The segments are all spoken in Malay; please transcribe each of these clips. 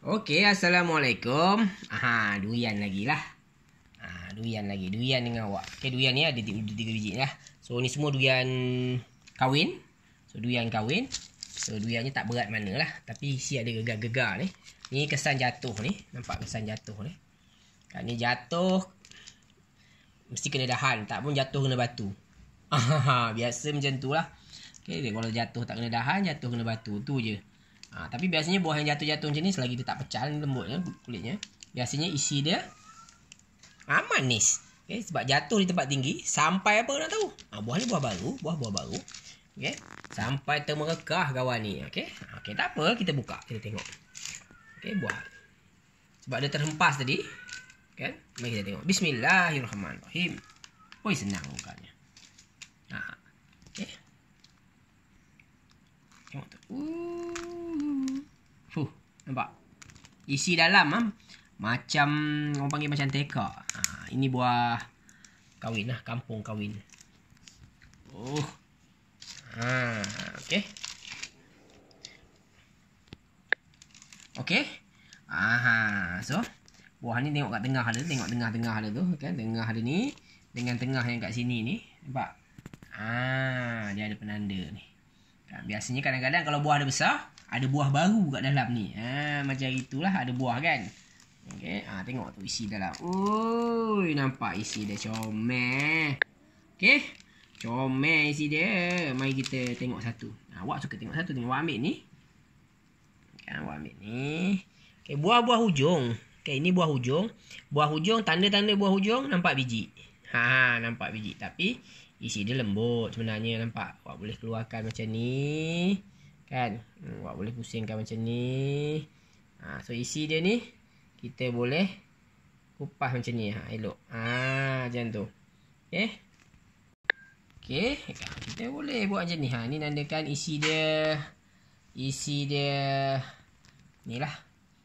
Okey, Assalamualaikum. Aha, durian lagi lah. Ha, lagi. Durian dengan awak. Okay, durian ni ada tiga, tiga biji lah. So, ni semua durian kahwin. So, durian kahwin. So, durian ni tak berat mana lah. Tapi, si ada gegar-gegar ni. Ni kesan jatuh ni. Nampak kesan jatuh ni. Kat ni jatuh. Mesti kena dahan. Tak pun jatuh kena batu. biasa macam tu lah. Okay, kalau jatuh tak kena dahan, jatuh kena batu. Tu je. Ha, tapi biasanya buah yang jatuh-jatuh macam ni selagi dia tak pecah ni lembutnya kulitnya. Biasanya isi dia aman ah, ni. Okay, sebab jatuh di tempat tinggi sampai apa nak tahu. Ha, buah ni buah baru, buah buah baru. Okey. Sampai termerekah kawan ni. Okey. Ha, okey, tak apa kita buka, kita tengok. Okey, buah. Sebab dia terhempas tadi. Kan? Okay, mari kita tengok. Bismillahirrahmanirrahim. Oi, senang bukanya. Ha. Okey. Tengok tu. Ooh. Uh. Nampak? Isi dalam ah. Macam orang panggil macam teka. Ha, ah, ini buah kawin lah, kampung kawin. Oh. Ha, okey. Okey. Aha, so buah ni tengok kat tengah ada, tengok tengah-tengah ada tu, okey, tengah ada ni dengan tengah yang kat sini ni. Nampak? Ah, dia ada penanda ni. Ha, biasanya kadang-kadang kalau buah ada besar, ada buah baru kat dalam ni. Ha, macam itulah ada buah kan. Okay, ha, tengok tu isi dalam. Oi, nampak isi dia comel. Okay, Comel isi dia. Mari kita tengok satu. Ha, awak suka tengok satu Tengok Awak ambil ni. Kan awak ambil ni. Okey, buah-buah hujung. Okay, ini buah hujung. Buah hujung, tanda-tanda buah hujung nampak biji. Ha, nampak biji. Tapi isi dia lembut sebenarnya nampak awak boleh keluarkan macam ni kan hmm, awak boleh pusingkan macam ni ha, so isi dia ni kita boleh kupas macam ni ha, elok ha, macam tu ok ok ya, kita boleh buat macam ni ha, ni nandakan isi dia isi dia ni lah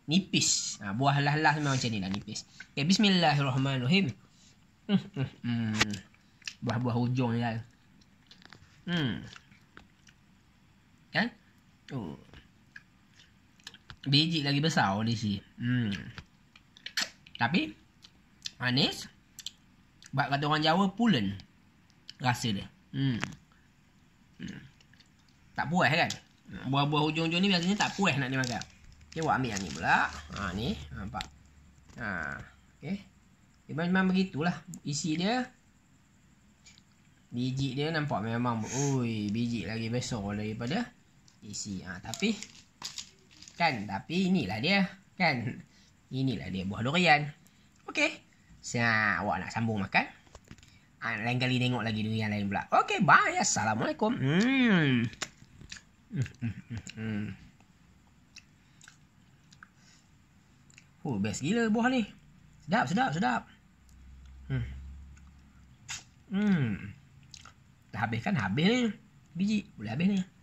nipis ha, buah lah lah macam ni lah nipis ok bismillahirrahmanirrahim hmm. hmm, hmm buah-buah hujung ni kan. Hmm. Kan? Oh. Biji lagi besar oh, di sini. Hmm. Tapi manis. Bak kata orang Jawa pulen rasa dia. Hmm. hmm. Tak puas kan? Hmm. Buah-buah hujung-hujung ni biasanya tak puas nak dimakan. Okey, buat ambil yang ni pula. Ha ni, nampak. Ha, okey. Memang memang begitulah isi dia biji dia nampak memang ui biji lagi besar daripada isi ha, tapi kan tapi inilah dia kan inilah dia buah durian okey saya ha, awak nak sambung makan ha, lain kali tengok lagi durian lain pula okey bye assalamualaikum hmm. Hmm, hmm, hmm, hmm. Oh, best gila buah ni. Sedap, sedap, sedap. Hmm. Hmm dah habis kan biji boleh habis ni